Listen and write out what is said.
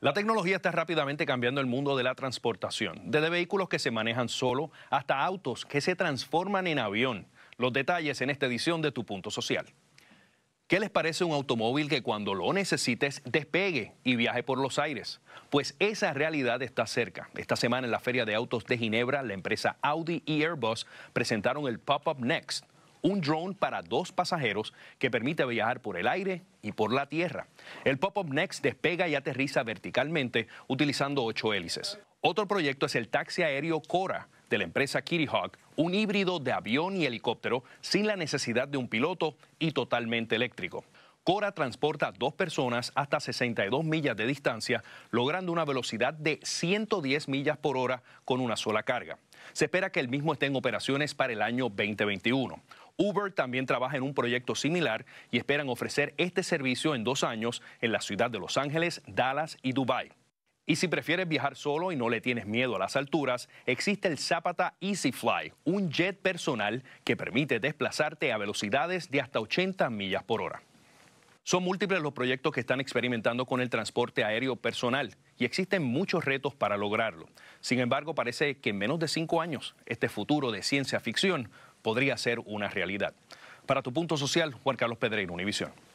La tecnología está rápidamente cambiando el mundo de la transportación, desde vehículos que se manejan solo hasta autos que se transforman en avión. Los detalles en esta edición de Tu Punto Social. ¿Qué les parece un automóvil que cuando lo necesites despegue y viaje por los aires? Pues esa realidad está cerca. Esta semana en la Feria de Autos de Ginebra, la empresa Audi y Airbus presentaron el Pop-Up Next, un drone para dos pasajeros que permite viajar por el aire y por la tierra. El Pop-Up Next despega y aterriza verticalmente utilizando ocho hélices. Otro proyecto es el taxi aéreo Cora de la empresa Kitty Hawk, un híbrido de avión y helicóptero sin la necesidad de un piloto y totalmente eléctrico. Cora transporta a dos personas hasta 62 millas de distancia, logrando una velocidad de 110 millas por hora con una sola carga. Se espera que el mismo esté en operaciones para el año 2021. Uber también trabaja en un proyecto similar y esperan ofrecer este servicio en dos años en la ciudad de Los Ángeles, Dallas y Dubái. Y si prefieres viajar solo y no le tienes miedo a las alturas, existe el Zapata EasyFly, un jet personal que permite desplazarte a velocidades de hasta 80 millas por hora. Son múltiples los proyectos que están experimentando con el transporte aéreo personal y existen muchos retos para lograrlo. Sin embargo, parece que en menos de cinco años este futuro de ciencia ficción podría ser una realidad. Para tu punto social, Juan Carlos Pedreiro, Univisión.